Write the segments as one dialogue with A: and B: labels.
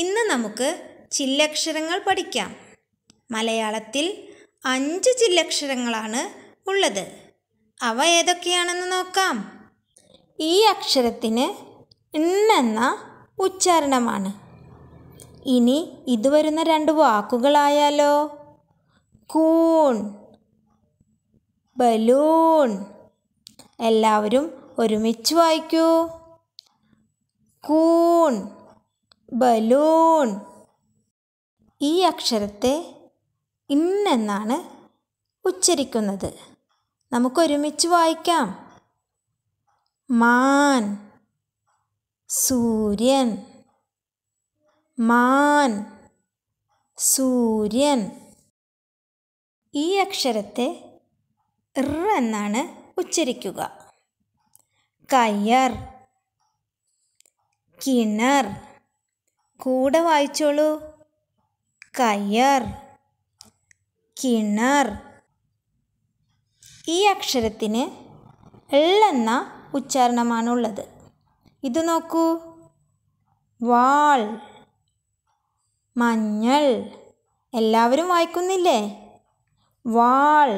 A: ഇന്ന് നമുക്ക് ചില്ലക്ഷരങ്ങൾ
B: പഠിക്കാം മലയാളത്തിൽ അഞ്ച് ചില്ലക്ഷരങ്ങളാണ് ഉള്ളത് അവ ഏതൊക്കെയാണെന്ന് നോക്കാം ഈ അക്ഷരത്തിന് എന്ന ഉച്ചാരണമാണ് ഇനി ഇതുവരുന്ന രണ്ട് വാക്കുകളായാലോ കൂൺ ബലൂൺ എല്ലാവരും ഒരുമിച്ച് വായിക്കൂ കൂൺ ബലൂൺ ഈ അക്ഷരത്തെ ഇന്നെന്നാണ് ഉച്ചരിക്കുന്നത് നമുക്കൊരുമിച്ച് വായിക്കാം മാൻ സൂര്യൻ മാൻ സൂര്യൻ ഈ അക്ഷരത്തെ റ എന്നാണ് ഉച്ചരിക്കുക കയർ കിണർ കൂടെ വായിച്ചോളൂ കയർ കിണർ ഈ അക്ഷരത്തിന് എള്ളെന്ന ഉച്ചാരണമാണ് ഉച്ചാരണമാണുള്ളത് ഇത് നോക്കൂ വാൾ മഞ്ഞൾ എല്ലാവരും വായിക്കുന്നില്ലേ വാൾ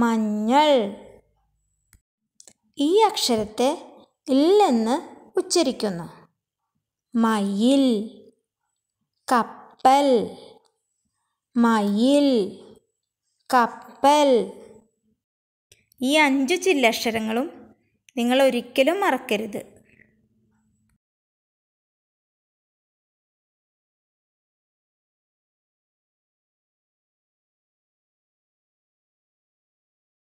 B: മഞ്ഞൾ ഈ അക്ഷരത്തെ ഇല്ലെന്ന് ഉച്ചരിക്കുന്നു മയിൽ കപ്പൽ മയിൽ കപ്പൽ ഈ അഞ്ച് ചില്ലക്ഷരങ്ങളും നിങ്ങൾ ഒരിക്കലും മറക്കരുത്